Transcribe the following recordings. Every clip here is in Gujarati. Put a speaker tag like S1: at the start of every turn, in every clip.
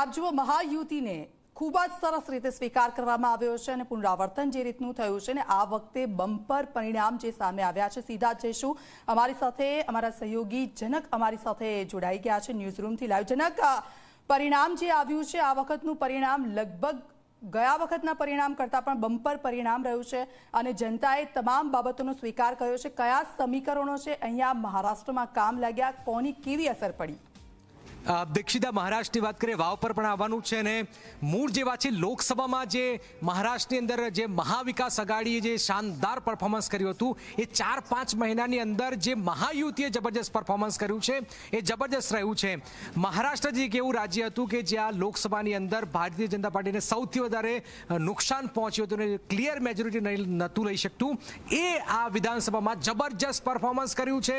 S1: આપ જુઓ મહાયુતિને ખૂબ જ સરસ રીતે સ્વીકાર કરવામાં આવ્યો છે અને પુનરાવર્તન જે રીતનું થયું છે ને આ વખતે બમ્પર પરિણામ જે સામે આવ્યા છે સીધા જઈશું અમારી સાથે અમારા સહયોગી જનક અમારી સાથે જોડાઈ ગયા છે ન્યૂઝરૂમથી લાઈવ જનક પરિણામ જે આવ્યું છે આ વખતનું પરિણામ લગભગ ગયા વખતના પરિણામ કરતાં પણ બમ્પર પરિણામ રહ્યું છે અને જનતાએ તમામ બાબતોનો સ્વીકાર કર્યો છે કયા સમીકરણો છે અહીંયા મહારાષ્ટ્રમાં કામ લાગ્યા કોની કેવી અસર પડી દીક્ષિતા મહારાષ્ટ્રની વાત કરીએ વાવ પર પણ આવવાનું છે અને મૂળ જે વાત છે લોકસભામાં જે મહારાષ્ટ્રની અંદર જે મહાવિકાસ આઘાડીએ જે શાનદાર પરફોર્મન્સ કર્યું હતું એ ચાર પાંચ મહિનાની અંદર જે મહાયુતિએ જબરજસ્ત પરફોર્મન્સ કર્યું છે એ જબરજસ્ત રહ્યું છે મહારાષ્ટ્ર જે એક એવું રાજ્ય હતું કે જ્યાં લોકસભાની અંદર ભારતીય જનતા પાર્ટીને સૌથી વધારે નુકસાન પહોંચ્યું હતું અને ક્લિયર મેજોરિટી નહોતું લઈ શકતું એ આ વિધાનસભામાં જબરજસ્ત પરફોર્મન્સ કર્યું છે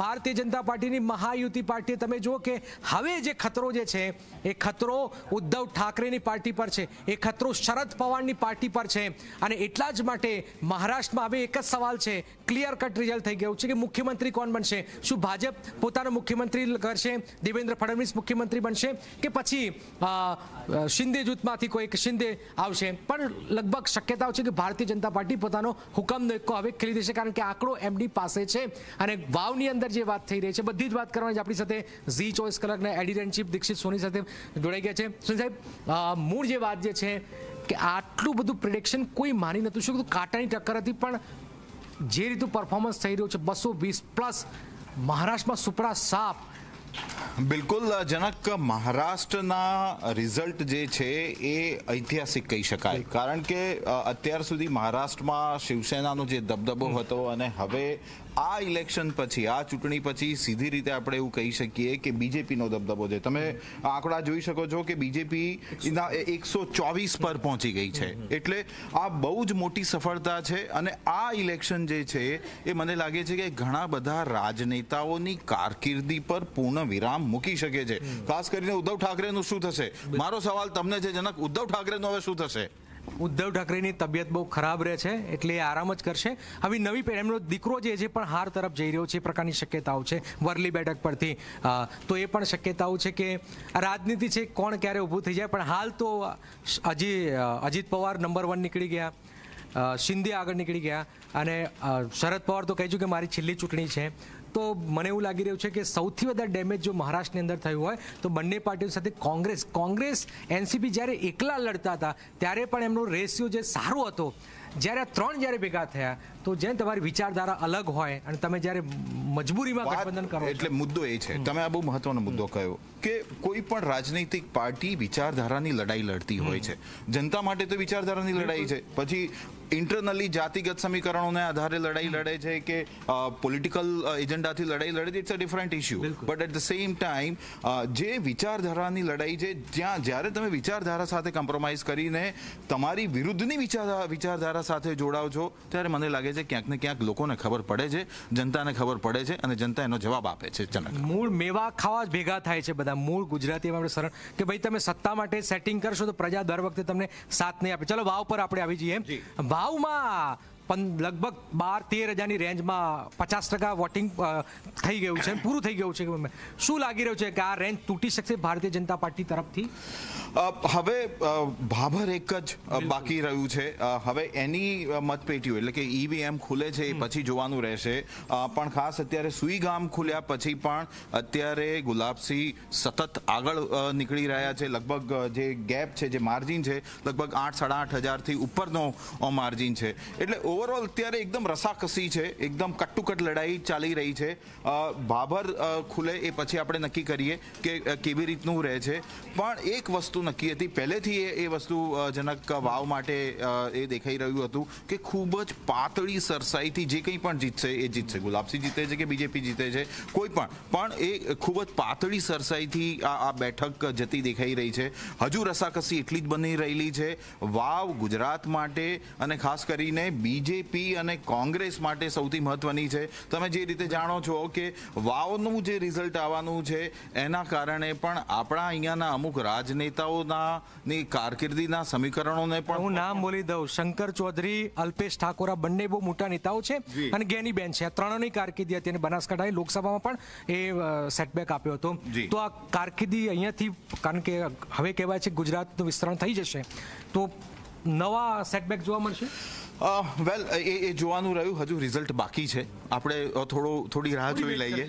S1: ભારતીય જનતા પાર્ટીની મહાયુતિ પાર્ટીએ તમે જુઓ કે હા હવે જે ખતરો જે છે એ ખતરો ઉદ્ધવ ઠાકરેની પાર્ટી પર છે એ ખતરો શરદ પવારની પાર્ટી પર છે અને એટલા જ માટે મહારાષ્ટ્રમાં હવે એક જ સવાલ છે ક્લિયર કટ રિઝલ્ટ થઈ ગયું છે કે મુખ્યમંત્રી કોણ બનશે શું ભાજપ પોતાનો મુખ્યમંત્રી કરશે દેવેન્દ્ર ફડણવીસ મુખ્યમંત્રી બનશે કે પછી શિંદે જૂથમાંથી કોઈક શિંદે આવશે પણ લગભગ શક્યતાઓ છે કે ભારતીય જનતા પાર્ટી પોતાનો હુકમનો એકો હવે ખીલી દેશે કારણ કે આંકડો એમડી પાસે છે અને વાવની અંદર જે વાત થઈ રહી છે બધી જ વાત કરવાની આપણી સાથે ઝી ચોઈસ કલાકને અને એડિટર ચીફ દીક્ષિત સોની સાથે જોડાઈ ગયા છે સોની સાહેબ મૂળ જે વાત જે છે કે આટલું બધું પ્રિડિક્શન કોઈ માની નહોતું શું કાંટાની ટક્કર હતી પણ જે રીતનું પરફોર્મન્સ થઈ રહ્યું છે બસો વીસ પ્લસ મહારાષ્ટ્રમાં સુપડા સાપ
S2: બિલકુલ જનક મહારાષ્ટ્રના રિઝલ્ટ જે છે એ ઐતિહાસિક કહી શકાય કારણ કે અત્યાર સુધી મહારાષ્ટ્રમાં શિવસેનાનો જે દબદબો હતો અને હવે આ ઇલેક્શન પછી આ ચૂંટણી પછી સીધી રીતે આપણે એવું કહી શકીએ કે બીજેપીનો દબદબો છે તમે આંકડા જોઈ શકો છો કે બીજેપી એકસો ચોવીસ પર પહોંચી ગઈ છે એટલે આ બહુ જ મોટી સફળતા છે અને આ ઇલેક્શન જે છે એ મને લાગે છે કે ઘણા બધા રાજનેતાઓની કારકિર્દી પર પૂર્ણ વિરામ મૂકી શકે છે ખાસ કરીને ઉદ્ધવ ઠાકરેનું શું થશે મારો સવાલ તમને છે જનક ઉદ્ધવ ઠાકરેનું હવે શું થશે ઉદ્ધવ ઠાકરેની
S1: તબિયત બહુ ખરાબ રહે છે એટલે એ આરામ જ કરશે હવે નવી પેઢી એમનો દીકરો જે છે પણ હાર તરફ જઈ રહ્યો છે એ પ્રકારની શક્યતાઓ છે વરલી બેઠક પરથી તો એ પણ શક્યતાઓ છે કે રાજનીતિ છે કોણ ક્યારે ઊભું થઈ જાય પણ હાલ તો હજી અજીત પવાર નંબર વન નીકળી ગયા શિંદે આગળ નીકળી ગયા અને શરદ પવાર તો કહી કે મારી છેલ્લી ચૂંટણી છે તો મને એવું લાગી રહ્યું છે કે સૌથી વધારે ડેમેજ જો મહારાષ્ટ્રની અંદર થયું હોય તો બંને પાર્ટીઓ સાથે કોંગ્રેસ કોંગ્રેસ એનસીપી જ્યારે એકલા લડતા હતા ત્યારે પણ એમનો રેશિયો જે સારો હતો જ્યારે ત્રણ જ્યારે ભેગા થયા તો જેમ તમારી વિચારધારા અલગ હોય અને તમે જ્યારે મજબૂરીમાં ગઠબંધન
S2: કરો એટલે મુદ્દો એ છે તમે આ બહુ મહત્વનો મુદ્દો કહ્યો કે કોઈ પણ રાજનૈતિક પાર્ટી વિચારધારાની લડાઈ લડતી હોય છે જનતા માટે તો વિચારધારાની લડાઈ છે પછી ઇન્ટરનલી જાતિગત સમીકરણોને આધારે લડાઈ લડે છે કે પોલિટિકલ એજન્ડાથી લડાઈ લડે છે it's a different issue but at the same time જે વિચારધારાની લડાઈ છે જ્યાં જ્યારે તમે વિચારધારા સાથે કોમ્પ્રોમાઇઝ કરીને તમારી વિરુદ્ધની વિચારધારા મારા સાથે જોડાવ છો ત્યારે મને લાગે છે ક્યાંક ને ક્યાંક લોકોને ખબર પડે છે જનતાને ખબર પડે છે અને જનતા એનો જવાબ આપે છે જનક
S1: મૂળ મેવા ખાવા જ ભેગા થાય છે બધા મૂળ ગુજરાતી આપણે સરળ કે ભાઈ તમે સત્તા માટે સેટિંગ કરશો તો પ્રજા દર વખતે તમને સાથ નહીં આપે ચલો વાવ પર આપણે આવી જઈએ વાવમાં લગભગ બાર તેર હજારની રેન્જમાં પચાસ ટકા વોટિંગ થઈ ગયું છે પૂરું થઈ ગયું છે શું લાગી રહ્યું છે કે આ રેન્જ તૂટી શકશે ભારતીય જનતા પાર્ટી તરફથી
S2: હવે ભાભર એક જ બાકી રહ્યું છે હવે એની મતપેટીઓ એટલે કે ઈવીએમ ખુલે છે એ પછી જોવાનું રહેશે પણ ખાસ અત્યારે ગામ ખુલ્યા પછી પણ અત્યારે ગુલાબસિંહ સતત આગળ નીકળી રહ્યા છે લગભગ જે ગેપ છે જે માર્જિન છે લગભગ આઠ સાડા આઠ હજારથી ઉપરનો માર્જિન છે એટલે ઓવરઓલ અત્યારે એકદમ રસાકસી છે એકદમ કટ્ટુકટ લડાઈ ચાલી રહી છે ભાભર ખુલે એ પછી આપણે નક્કી કરીએ કે કેવી રીતનું રહે છે પણ એક વસ્તુ નક્કી હતી પહેલેથી એ એ વસ્તુ જનક વાવ માટે એ દેખાઈ રહ્યું હતું કે ખૂબ જ પાતળી સરસાઈથી જે કંઈ પણ જીતશે એ જીતશે ગુલાબસિંહ જીતે છે કે બીજેપી જીતે છે કોઈ પણ પણ એ ખૂબ જ પાતળી સરસાઈથી આ બેઠક જતી દેખાઈ રહી છે હજુ રસાકસી એટલી જ બની રહેલી છે વાવ ગુજરાત માટે અને ખાસ કરીને બીજે બીજેપી અને કોંગ્રેસ માટે સૌથી મહત્વની છે તમે જે રીતે જાણો છો કે વાવનું જે રિઝલ્ટ આવવાનું છે એના કારણે પણ આપણા અહીંયાના અમુક રાજનેતાઓના ની કારકિર્દીના સમીકરણોને પણ હું નામ બોલી દઉં શંકર ચૌધરી અલ્પેશ ઠાકોર
S1: બંને બહુ મોટા નેતાઓ છે અને ગેની બેન છે ત્રણોની કારકિર્દી હતી અને બનાસકાંઠાએ લોકસભામાં પણ એ સેટબેક આપ્યો હતો તો આ કારકિર્દી અહીંયાથી કારણ કે હવે કહેવાય છે ગુજરાતનું વિસ્તરણ થઈ જશે તો
S2: નવા સેટબેક જોવા મળશે વેલ એ જોવાનું રહ્યું હજુ રિઝલ્ટ બાકી છે આપણે થોડો થોડી રાહ જોઈ લઈએ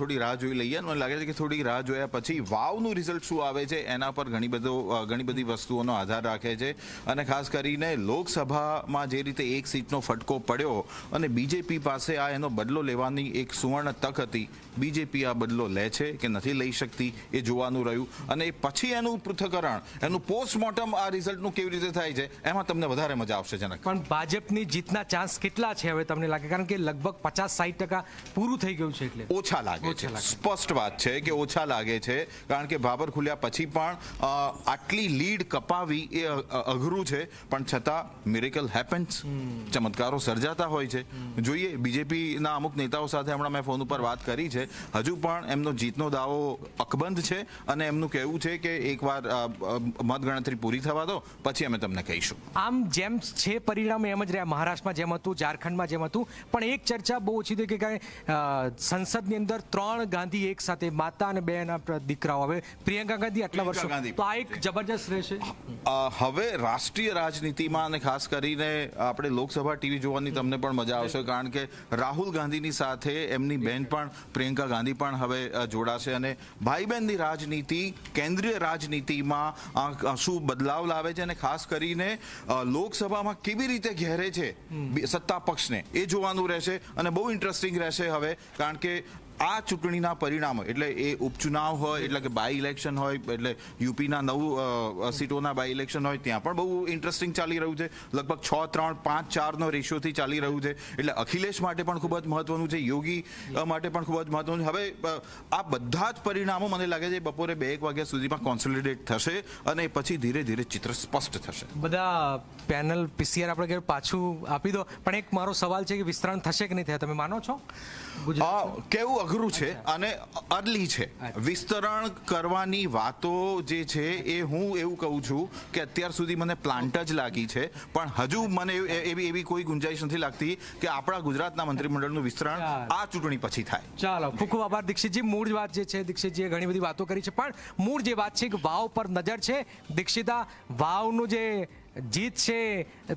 S2: થોડી રાહ જોઈ લઈએ મને લાગે છે કે થોડી રાહ જોયા પછી વાવનું રિઝલ્ટ શું આવે છે એના પર ઘણી બધો ઘણી બધી વસ્તુઓનો આધાર રાખે છે અને ખાસ કરીને લોકસભામાં જે રીતે એક સીટનો ફટકો પડ્યો અને બીજેપી પાસે આ એનો બદલો લેવાની એક સુવર્ણ તક હતી બીજેપી આ બદલો લે છે કે નથી લઈ શકતી એ જોવાનું રહ્યું અને પછી એનું પૃથ્થકરણ એનું પોસ્ટમોર્ટમ આ રિઝલ્ટનું કેવી રીતે થાય છે એમાં તમને વધારે મજા આવશે જનક પણ ભાજપની જીતના
S1: ચાન્સ કેટલા છે હવે તમને લાગે કારણ કે લગભગ પચાસ સાઈઠ ટકા પૂરું થઈ ગયું છે એટલે ઓછા
S2: લાગે છે સ્પષ્ટ વાત છે કે ઓછા લાગે છે કારણ કે ભાભર ખુલ્યા પછી પણ આટલી લીડ કપાવી એ અઘરું છે પણ છતાં મિરેકલ હેપન્સ ચમત્કારો સર્જાતા હોય છે જોઈએ બીજેપીના અમુક નેતાઓ સાથે હમણાં મેં ફોન ઉપર વાત કરી છે હજુ પણ એમનો જીતનો દાવો અકબંધ છે અને એમનું કહેવું છે કે એકવાર મતગણતરી પૂરી થવા દો પછી અમે તમને કહીશું
S1: આમ જેમ છે પરિણામ એમ એમ જ રહ્યા મહારાષ્ટ્રમાં જેમ હતું ઝારખંડમાં જેમ હતું પણ એક ચર્ચા બહુ ઓછી થઈ કે કાંઈ સંસદની અંદર ત્રણ ગાંધી એક સાથે માતા અને બે દીકરાઓ હવે પ્રિયંકા ગાંધી આટલા વર્ષો તો આ એક જબરજસ્ત રહેશે
S2: હવે રાષ્ટ્રીય રાજનીતિમાં અને ખાસ કરીને આપણે લોકસભા ટીવી જોવાની તમને પણ મજા આવશે કારણ કે રાહુલ ગાંધીની સાથે એમની બેન પણ પ્રિયંકા ગાંધી પણ હવે જોડાશે અને ભાઈ બહેનની રાજનીતિ કેન્દ્રીય રાજનીતિમાં શું બદલાવ લાવે છે અને ખાસ કરીને લોકસભામાં કેવી રીતે ઘેરે છે સત્તા પક્ષને એ જોવાનું રહેશે અને બહુ ઇન્ટરેસ્ટિંગ રહેશે હવે કારણ કે આ ચૂંટણીના પરિણામો એટલે એ ઉપચુનાવ હોય એટલે કે બાય ઇલેક્શન હોય એટલે યુપીના નવ સીટોના બાય ઇલેક્શન હોય ત્યાં પણ બહુ ઇન્ટરેસ્ટિંગ ચાલી રહ્યું છે લગભગ છ ત્રણ પાંચ ચારનો રેશિયોથી ચાલી રહ્યું છે એટલે અખિલેશ માટે પણ ખૂબ જ મહત્વનું છે યોગી માટે પણ ખૂબ જ મહત્વનું છે હવે આ બધા જ પરિણામો મને લાગે છે બપોરે બે એક વાગ્યા સુધીમાં કોન્સોલિડેટ થશે અને પછી ધીરે ધીરે ચિત્ર સ્પષ્ટ થશે
S1: બધા પેનલ પીસીઆર આપણે પાછું આપી દો પણ એક મારો સવાલ છે કે વિસ્તરણ થશે કે નહીં થયા તમે માનો છો
S2: કેવું અઘરું છે અને અર્લી છે વિસ્તરણ કરવાની વાતો જે છે એ હું એવું કહું છું કે અત્યાર સુધી મને પ્લાન્ટ જ લાગી છે પણ હજુ મને એવી એવી કોઈ ગુંજાઈશ નથી લાગતી કે આપણા ગુજરાતના મંત્રીમંડળનું વિસ્તરણ આ ચૂંટણી પછી થાય ચાલો
S1: ખૂબ ખૂબ આભાર દીક્ષિતજી મૂળ વાત જે છે દીક્ષિતજીએ ઘણી બધી વાતો કરી છે પણ મૂળ જે વાત છે કે વાવ પર નજર છે દીક્ષિતા વાવનું જે જીત છે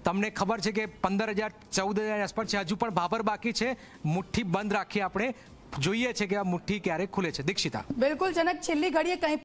S1: તમને ખબર છે કે પંદર હજાર ચૌદ હજાર આસપાસ છે હજુ પણ ભાભર બાકી છે મુઠ્ઠી બંધ રાખી આપણે જોઈએ છે કે આ મુઠ્ઠી ક્યારે ખુલે છે દીક્ષિતા બિલકુલ જનક છેલ્લી ઘડીએ કંઈ